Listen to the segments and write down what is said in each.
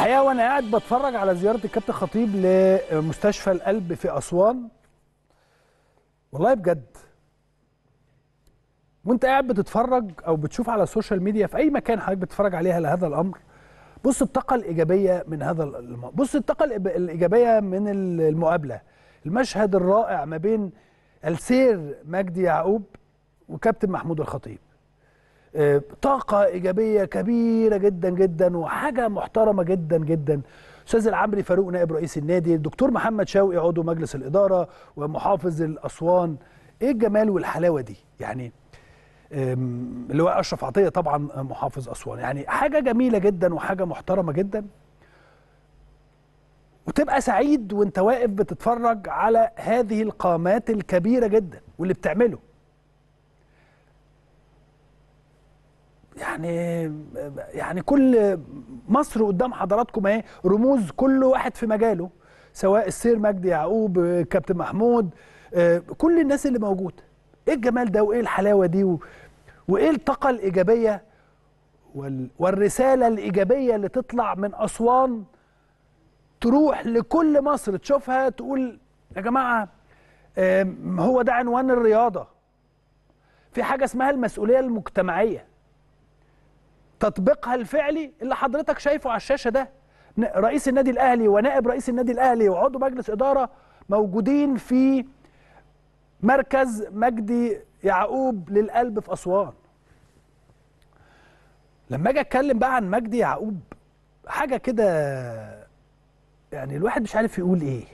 الحقيقه وانا قاعد بتفرج على زياره الكابتن خطيب لمستشفى القلب في اسوان والله بجد وانت قاعد بتتفرج او بتشوف على السوشيال ميديا في اي مكان حضرتك بتتفرج عليها لهذا الامر بص الطاقه الايجابيه من هذا الم... بص الطاقه الايجابيه من المقابله المشهد الرائع ما بين السير مجدي يعقوب وكابتن محمود الخطيب آه، طاقه ايجابيه كبيره جدا جدا وحاجه محترمه جدا جدا استاذ العمري فاروق نائب رئيس النادي الدكتور محمد شوقي عضو مجلس الاداره ومحافظ الاسوان ايه الجمال والحلاوه دي يعني اللي هو اشرف عطيه طبعا محافظ اسوان يعني حاجه جميله جدا وحاجه محترمه جدا وتبقى سعيد وانت واقف بتتفرج على هذه القامات الكبيره جدا واللي بتعمله يعني يعني كل مصر قدام حضراتكم اهي رموز كل واحد في مجاله سواء السير مجدي يعقوب كابتن محمود آه، كل الناس اللي موجوده ايه الجمال ده وايه الحلاوه دي وايه الطاقه الايجابيه والرساله الايجابيه اللي تطلع من اسوان تروح لكل مصر تشوفها تقول يا جماعه هو ده عنوان الرياضه في حاجه اسمها المسؤوليه المجتمعيه تطبيقها الفعلي اللي حضرتك شايفه على الشاشه ده رئيس النادي الاهلي ونائب رئيس النادي الاهلي وعضو مجلس اداره موجودين في مركز مجدي يعقوب للقلب في اسوان لما اجي اتكلم بقى عن مجدي يعقوب حاجه كده يعني الواحد مش عارف يقول ايه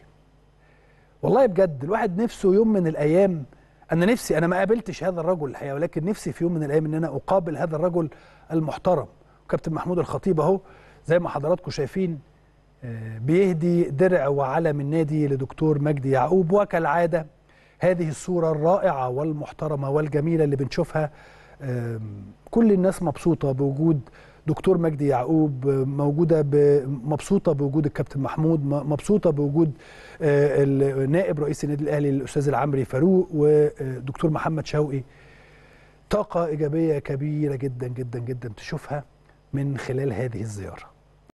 والله بجد الواحد نفسه يوم من الايام انا نفسي انا ما قابلتش هذا الرجل الحقيقه ولكن نفسي في يوم من الايام ان انا اقابل هذا الرجل المحترم كابتن محمود الخطيب اهو زي ما حضراتكم شايفين آه، بيهدي درع وعلم النادي لدكتور مجدي يعقوب وكالعاده هذه الصوره الرائعه والمحترمه والجميله اللي بنشوفها كل الناس مبسوطه بوجود دكتور مجدي يعقوب موجوده مبسوطه بوجود الكابتن محمود مبسوطه بوجود آه، نائب رئيس النادي الاهلي الاستاذ العمري فاروق ودكتور آه، محمد شوقي طاقه ايجابيه كبيره جدا جدا جدا تشوفها من خلال هذه الزياره